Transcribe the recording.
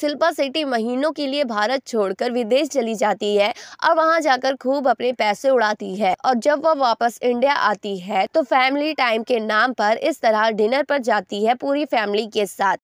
शिल्पा शेट्टी महीनों के लिए भारत छोड़कर विदेश चली जाती है और वहां जाकर खूब अपने पैसे उड़ाती है और जब वह वापस इंडिया आती है तो फैमिली टाइम के नाम पर इस तरह डिनर पर जाती है पूरी फैमिली के साथ